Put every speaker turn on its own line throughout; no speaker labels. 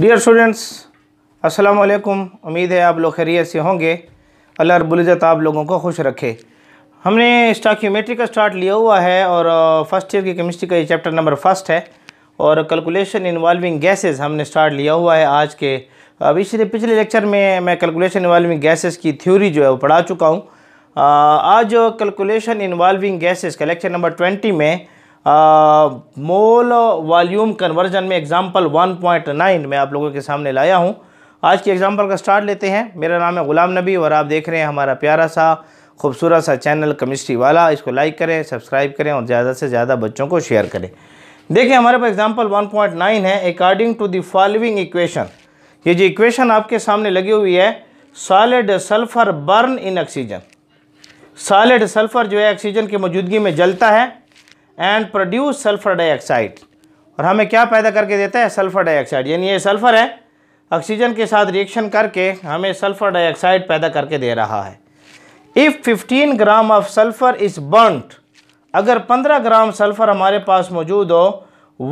dear students अस्सलाम वालेकुम उम्मीद है आप लोग खैरियत से होंगे अल्लाह रबुल्ज़त आप लोगों को खुश रखे हमने स्टाक्यूमेट्री का स्टार्ट लिया हुआ है और फर्स्ट ईयर की केमिस्ट्री का ये चैप्टर नंबर फर्स्ट है और कैलकुलेशन इन्वॉल्विंग गैसेस हमने स्टार्ट लिया हुआ है आज के अब इसलिए पिछले लेक्चर में मैं कैलकुलेशन इन्वॉल्विंग गैसेस की थ्योरी जो है वो पढ़ा चुका हूँ आज कैलकुलेशन इन्वॉल्विंग गैसेस का लेक्चर नंबर ट्वेंटी में मोल वॉल्यूम कन्वर्जन में एग्ज़ाम्पल 1.9 मैं आप लोगों के सामने लाया हूँ आज के एग्ज़ाम्पल का स्टार्ट लेते हैं मेरा नाम है ग़ुलाम नबी और आप देख रहे हैं हमारा प्यारा सा खूबसूरत सा चैनल कमिस्ट्री वाला इसको लाइक करें सब्सक्राइब करें और ज़्यादा से ज़्यादा बच्चों को शेयर करें देखिए हमारे पास एग्जाम्पल नाइन है according to the following equation ये जो इक्वेशन आपके सामने लगी हुई है solid sulphur burn in oxygen solid sulphur जो है ऑक्सीजन की मौजूदगी में जलता है एंड प्रोड्यूस सल्फर डाइऑक्साइड और हमें क्या पैदा करके देता है सल्फर डाइऑक्साइड यानी ये सल्फ़र है ऑक्सीजन के साथ रिएक्शन करके हमें सल्फर डाइऑक्साइड पैदा करके दे रहा है if 15 gram of sulphur is burned अगर 15 ग्राम सल्फ़र हमारे पास मौजूद हो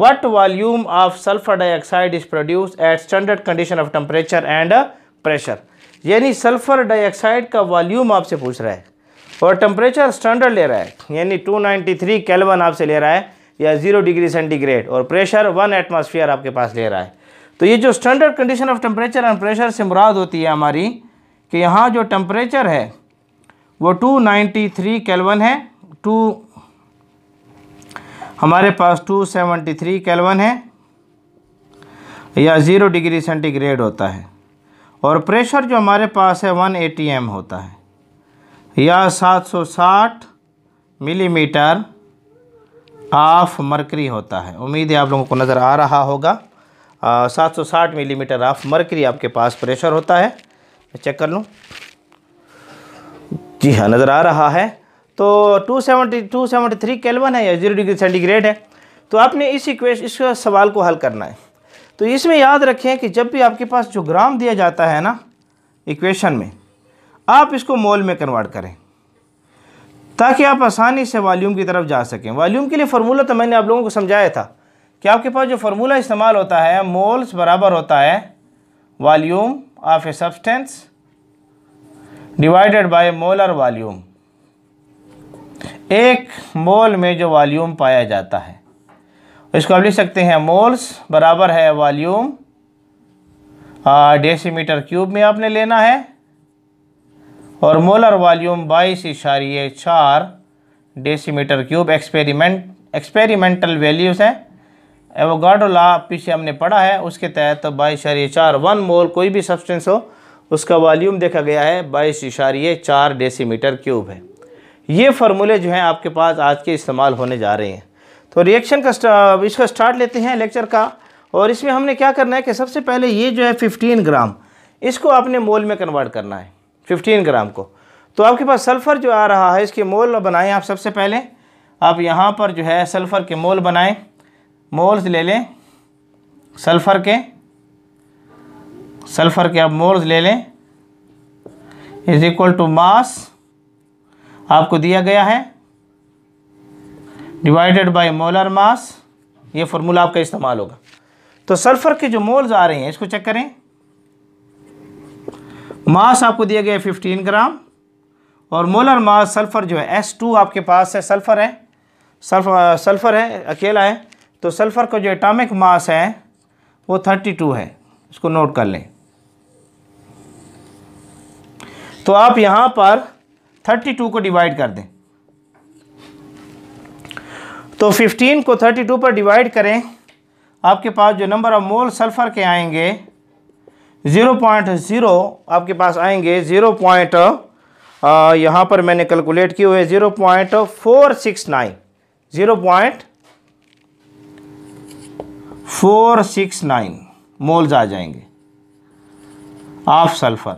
what volume of sulphur dioxide is produce at standard condition of temperature and pressure यानी सल्फ़र डाइऑक्साइड का वॉल्यूम आपसे पूछ रहा है और टेम्परेचर स्टैंडर्ड ले रहा है यानी 293 कैलवन आपसे ले रहा है या जीरो डिग्री सेंटीग्रेड और प्रेशर वन एटमॉस्फेयर आपके पास ले रहा है तो ये जो standard condition of temperature and pressure से मुराद होती है हमारी कि यहाँ जो टेम्परेचर है वो 293 नाइन्टी है टू हमारे पास 273 सेवेंटी है या ज़ीरो डिग्री सेंटीग्रेड होता है और प्रेशर जो हमारे पास है वन ए होता है या 760 मिलीमीटर ऑफ मरकरी होता है उम्मीद है आप लोगों को नज़र आ रहा होगा सात सौ साठ मिलीमीटर ऑफ मरकरी आपके पास प्रेशर होता है मैं चेक कर लूँ जी हाँ नज़र आ रहा है तो two seventy two seventy three kelvin है या जीरो डिग्री सेंटीग्रेड है तो आपने इस इक्वेश इस सवाल को हल करना है तो इसमें याद रखें कि जब भी आपके पास जो ग्राम दिया जाता है ना इक्वेशन में आप इसको मोल में कन्वर्ट करें ताकि आप आसानी से वॉल्यूम की तरफ जा सकें वॉल्यूम के लिए फार्मूला तो मैंने आप लोगों को समझाया था कि आपके पास जो फार्मूला इस्तेमाल होता है मोल्स बराबर होता है volume of a substance divided by molar volume एक मोल में जो वॉल्यूम पाया जाता है इसको आप लिख सकते हैं मोल्स बराबर है वॉल्यूम डेसीमीटर क्यूब में आपने लेना है और मोलर वॉल्यूम बाईस इशारिये चार decimetre cube experiment experimental values हैं एवोगाडो ला पीछे हमने पढ़ा है उसके तहत तो बाईस इशारिये चार वन मोल कोई भी सब्सटेंस हो उसका वॉल्यूम देखा गया है बाईस इशारिये चार डेसीमीटर क्यूब है ये फार्मूले जो हैं आपके पास आज के इस्तेमाल होने जा रहे हैं तो रिएक्शन का स्टा, इसका स्टार्ट लेते हैं लेक्चर का और इसमें हमने क्या करना है कि सबसे पहले ये जो है 15 ग्राम इसको आपने मोल में कन्वर्ट करना है 15 ग्राम को तो आपके पास सल्फ़र जो आ रहा है इसके मोल बनाएं आप सबसे पहले आप यहाँ पर जो है सल्फ़र के मोल बनाएं मोल्स ले लें सल्फ़र के सल्फ़र के आप मोल्स ले लें इज इक्वल टू मास आपको दिया गया है डिवाइडेड बाय मोलर मास ये फार्मूला आपका इस्तेमाल होगा तो सल्फ़र के जो मोल्स आ रहे हैं इसको चेक करें मास आपको दिया गया है फिफ्टीन ग्राम और मोलर मास सल्फ़र जो है एस टू आपके पास है सल्फ़र है सल्फ सल्फ़र है अकेला है तो सल्फ़र का जो एटॉमिक मास है वो थर्टी टू है इसको नोट कर लें तो आप यहाँ पर थर्टी टू को डिवाइड कर दें तो फिफ्टीन को थर्टी टू पर डिवाइड करें आपके पास जो नंबर ऑफ मोल सल्फ़र के आएंगे ज़ीरो पॉइंट ज़ीरो आपके पास आएंगे ज़ीरो पॉइंट यहाँ पर मैंने कैलकुलेट किए हुए zero point four six nine zero point four six nine moles आ जाएंगे ऑफ सल्फ़र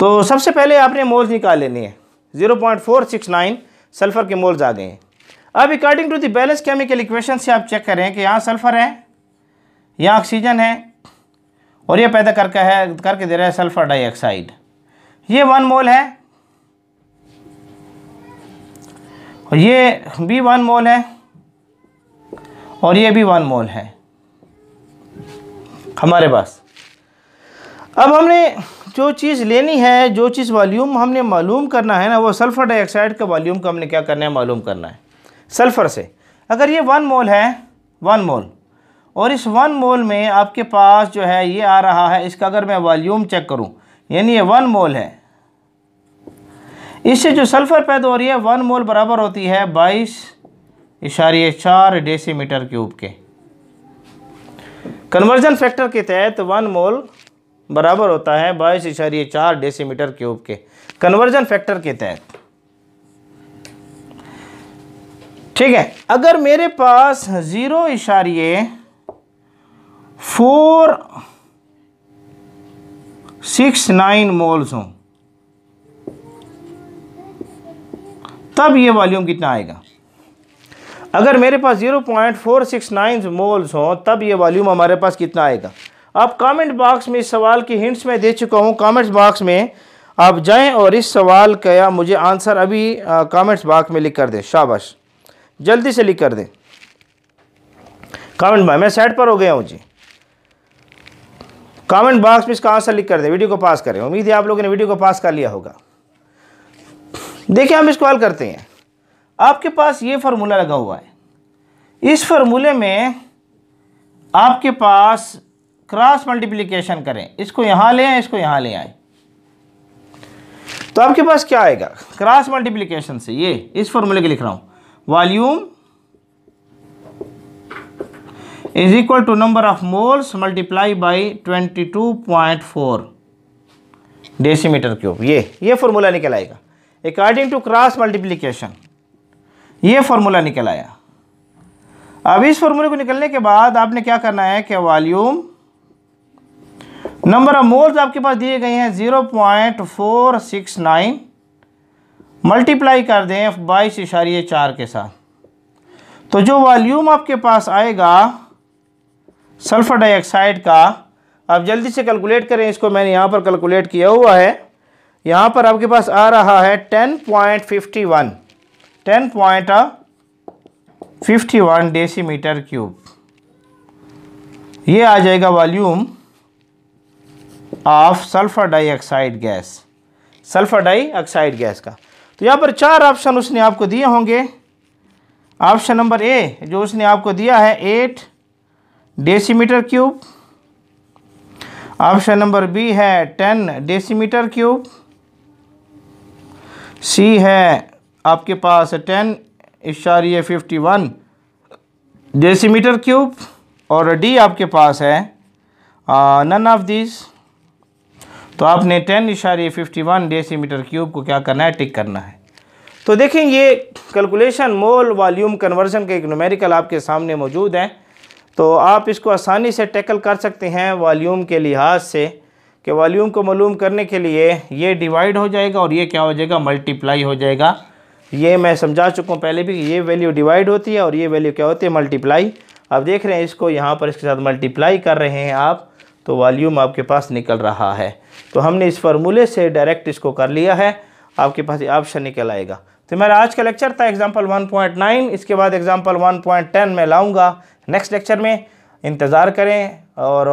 तो सबसे पहले आपने मोल्स निकाल लेनी है zero point four six nine sulphur के मोल्स आ गए हैं अब according to the balance chemical equation से आप चेक करें कि यहाँ सल्फ़र है यहाँ ऑक्सीजन है और ये पैदा करके है करके दे रहा है सल्फ़र डाइऑक्साइड ये वन मोल है और ये भी वन मोल है और ये भी वन मोल है हमारे पास अब हमने जो चीज़ लेनी है जो चीज़ वॉल्यूम हमने मालूम करना है ना वो सल्फ़र डाइऑक्साइड का वॉल्यूम का हमने क्या करना है मालूम करना है सल्फ़र से अगर ये वन मोल है वन मोल और इस वन मोल में आपके पास जो है ये आ रहा है इसका अगर मैं वॉल्यूम चेक करूं यानी ये वन मोल है इससे जो सल्फ़र पैदा हो रही है वन मोल बराबर होती है बाईस इशारे चार डेसीमीटर क्यूब के कन्वर्जन फैक्टर के तहत वन मोल बराबर होता है बाईस इशारे चार मीटर क्यूब के कन्वर्जन फैक्टर के तहत ठीक है अगर मेरे पास ज़ीरो इशारे फोर सिक्स नाइन मोल्स हों तब ये वॉल्यूम कितना आएगा अगर मेरे पास zero point four six nine moles हों तब ये वॉल्यूम हमारे पास कितना आएगा आप कमेंट बॉक्स में इस सवाल की हिंट्स में दे चुका हूँ कमेंट्स बॉक्स में आप जाएं और इस सवाल का मुझे आंसर अभी कमेंट्स बॉक्स में लिख कर दें शाबाश जल्दी से लिख कर दें कमेंट बॉक्स मैं साइड पर हो गया हूँ जी कमेंट बॉक्स में इसका आंसर लिख कर दें वीडियो को पास करें उम्मीद है आप लोगों ने वीडियो को पास कर लिया होगा देखिए हम इसको हल करते हैं आपके पास ये फार्मूला लगा हुआ है इस फार्मूले में आपके पास क्रॉस मल्टीप्लिकेशन करें इसको यहाँ ले आए इसको यहाँ ले आए तो आपके पास क्या आएगा क्रॉस मल्टीप्लिकेशन से ये इस फॉर्मूले के लिख रहा हूँ volume is equal to number of moles multiply by twenty two point four decimetre cube ये ये फॉर्मूला निकल आएगा अकॉर्डिंग टू क्रॉस मल्टीप्लिकेशन ये फार्मूला निकल आया अब इस फॉर्मूले को निकलने के बाद आपने क्या करना है कि वॉल्यूम नंबर ऑफ मोल्स आपके पास दिए गए हैं zero point four six nine multiply कर दें बाईस इशारिये चार के साथ तो जो वॉल्यूम आपके पास आएगा सल्फ़र डाइऑक्साइड का आप जल्दी से कैलकुलेट करें इसको मैंने यहाँ पर कैलकुलेट किया हुआ है यहाँ पर आपके पास आ रहा है ten point fifty one ten point fifty one decimetre cube ये आ जाएगा volume of sulphur dioxide gas sulphur dioxide gas का तो यहाँ पर चार ऑप्शन उसने आपको दिए होंगे ऑप्शन नंबर ए जो उसने आपको दिया है eight decimetre cube option number B है टेन डेसीमीटर क्यूब सी है आपके पास टेन इशारिय फिफ्टी वन डेसीमीटर क्यूब और डी आपके पास है नन ऑफ दिस तो आपने टेन इशारे फिफ्टी वन डेसीमीटर क्यूब को क्या करना है टिक करना है तो देखें ये कैलकुलेशन मोल वॉल्यूम कन्वर्जन के एक न्यूमेरिकल आपके सामने मौजूद है तो आप इसको आसानी से टैकल कर सकते हैं वॉल्यूम के लिहाज से कि वॉल्यूम को मालूम करने के लिए ये डिवाइड हो जाएगा और ये क्या हो जाएगा मल्टीप्लाई हो जाएगा ये मैं समझा चुका हूँ पहले भी ये वैल्यू डिवाइड होती है और ये वैल्यू क्या होती है मल्टीप्लाई आप देख रहे हैं इसको यहाँ पर इसके साथ मल्टीप्लाई कर रहे हैं आप तो वॉल्यूम आपके पास निकल रहा है तो हमने इस फार्मूले से डायरेक्ट इसको कर लिया है आपके पास ये ऑप्शन निकल आएगा तो मेरा आज का लेक्चर था एग्जाम्पल 1.9 इसके बाद एग्जाम्पल 1.10 मैं लाऊंगा नेक्स्ट लेक्चर में इंतज़ार करें और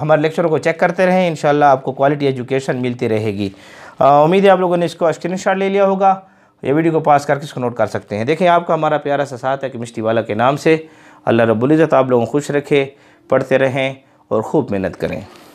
हमारे लेक्चरों को चेक करते रहें इन आपको क्वालिटी एजुकेशन मिलती रहेगी उम्मीद है आप लोगों ने इसको स्क्रीन ले लिया होगा ये वीडियो को पास करके इसको नोट कर सकते हैं देखें आपका हमारा प्यारा सा साथ है केमिस्ट्री वाला के नाम से अल्लाह रब्बुल इज़्ज़त आप लोगों को खुश रखे पढ़ते रहें और खूब मेहनत करें